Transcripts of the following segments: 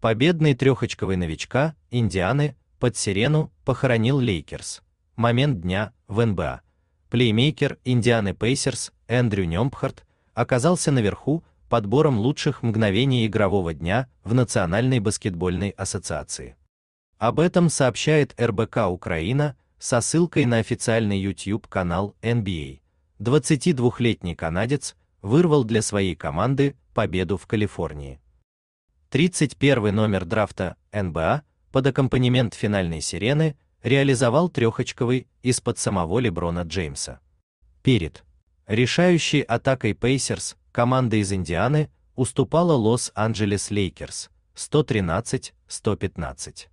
Победный трехочковый новичка Индианы под сирену похоронил Лейкерс. Момент дня в НБА. Плеймейкер Индианы Пейсерс Эндрю Немпхарт оказался наверху подбором лучших мгновений игрового дня в Национальной баскетбольной ассоциации. Об этом сообщает РБК Украина со ссылкой на официальный YouTube-канал NBA. 22-летний а. канадец вырвал для своей команды победу в Калифорнии. 31 номер драфта НБА под аккомпанемент финальной сирены реализовал трехочковый из-под самого Леброна Джеймса. Перед решающей атакой Пейсерс команда из Индианы уступала Лос-Анджелес Лейкерс 113-115.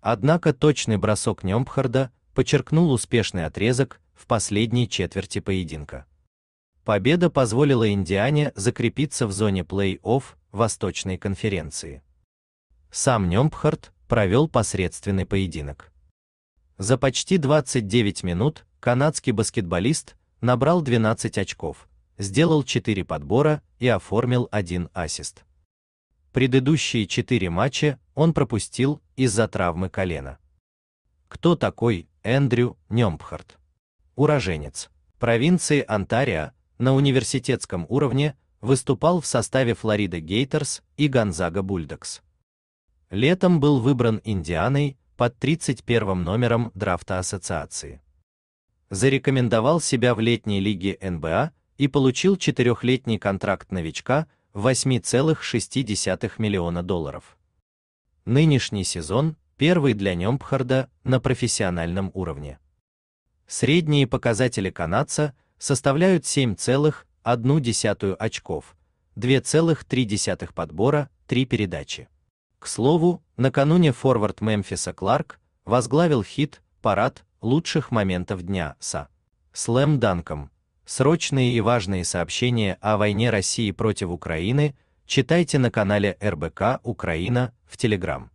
Однако точный бросок Немпхарда подчеркнул успешный отрезок в последней четверти поединка. Победа позволила Индиане закрепиться в зоне плей-офф Восточной конференции. Сам Немпхарт провел посредственный поединок. За почти 29 минут канадский баскетболист набрал 12 очков, сделал 4 подбора и оформил один ассист. Предыдущие 4 матча он пропустил из-за травмы колена. Кто такой Эндрю Немпхарт? Уроженец провинции Онтарио на университетском уровне выступал в составе Флорида Гейтерс и Гонзага Бульдокс. Летом был выбран Индианой под 31 номером драфта ассоциации. Зарекомендовал себя в летней лиге НБА и получил четырехлетний контракт новичка в 8,6 миллиона долларов. Нынешний сезон первый для Немпхарда на профессиональном уровне. Средние показатели канадца составляют 7,1 одну десятую очков, 2,3 подбора, 3 передачи. К слову, накануне форвард Мемфиса Кларк возглавил хит парад лучших моментов дня со слэм данком. Срочные и важные сообщения о войне России против Украины читайте на канале РБК Украина в Телеграм.